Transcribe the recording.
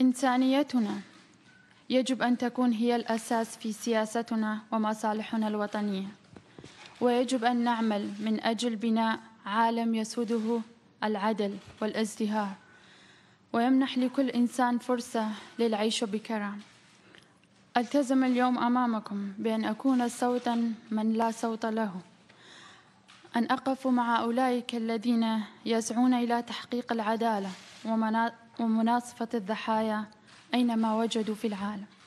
إنسانيتنا يجب أن تكون هي الأساس في سياستنا ومصالحنا الوطنية ويجب أن نعمل من أجل بناء عالم يسوده العدل والازدهار ويمنح لكل إنسان فرصة للعيش بكرم ألتزم اليوم أمامكم بأن أكون صوتا من لا صوت له أن أقف مع أولئك الذين يسعون إلى تحقيق العدالة ومناصفة الضحايا أينما وجدوا في العالم